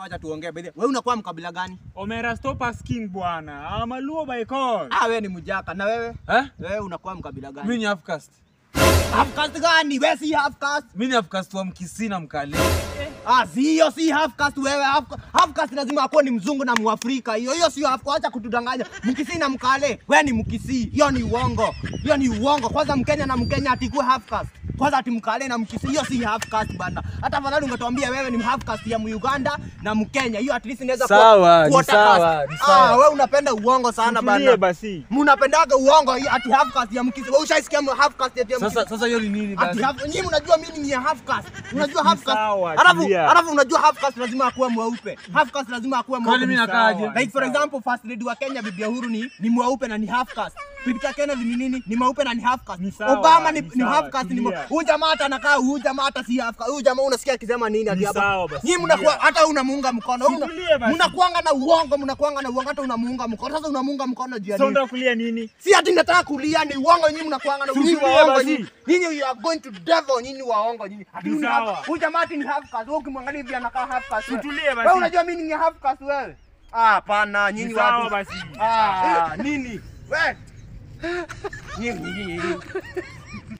wacha tuongee bidhi. Wewe unakuwa mkabila gani? Omera stop asking bwana. Amaluo ah, by call. Ah, wewe ni mjaka na wewe? Eh? Wewe unakuwa mkabila gani? Mimi ni half caste. Half caste gani? Wewe si half caste. Mimi ni half caste wa Mkisii na Mkale. Ah, sio si half caste wewe. Half, half caste lazima akuwe ni mzungu na Mwafrika. Hiyo hiyo sio half caste, acha kutudanganya. Mkisii na Mkale, wewe ni Mkisii. Hiyo ni uongo. Hiyo ni uongo. Kwanza Mkenya na Mkenya atikuwe half caste kwanza ati mkale na mkisi, hiyo si half caste bana. Hata afadhali ungetuambia wewe ni half caste ya Muganda na Mkenya, hiyo at least inaweza kuwa sawa, ni sawa. Ah, wewe unapenda uongo sana bana, basi mnapendaga uongo. Ati half caste ya Mkisi, wewe ushaisikia half caste ya Mkisi? Sasa sasa hiyo ni nini basi? Ati nyinyi mnajua mimi ni half caste, unajua half caste, alafu alafu unajua half caste lazima akuwe mweupe, half caste lazima akuwe mweupe. Kwani mimi nakaaje? Like for example, first lady wa Kenya Bibi Uhuru ni ni mweupe na ni half caste Picha Kennedy ni nini? Ni maupe na ni half caste. Obama ni, ni half caste ni huyu jamaa hata anakaa huyu jamaa hata si half caste. Huyu jamaa unasikia akisema nini hadi hapa? Nyinyi mnakuwa hata unamuunga mkono. Mnakuanga na uongo, mnakuanga na uongo hata unamuunga mkono. Sasa unamuunga mkono jia nini? Sasa kulia nini? Si hati nataka kulia ni uongo nyinyi mnakuanga na uongo. nyinyi uongo nyinyi. Nyinyi you are going to devil nyinyi waongo nyinyi. Hati huyu jamaa hati ni half caste. Wewe ukimwangalia hivi anakaa half caste. Tutulie basi. Wewe unajua mimi ni half caste wewe? Ah, pana nyinyi wapi? Ah, nini? Wewe 얘기 얘기 얘기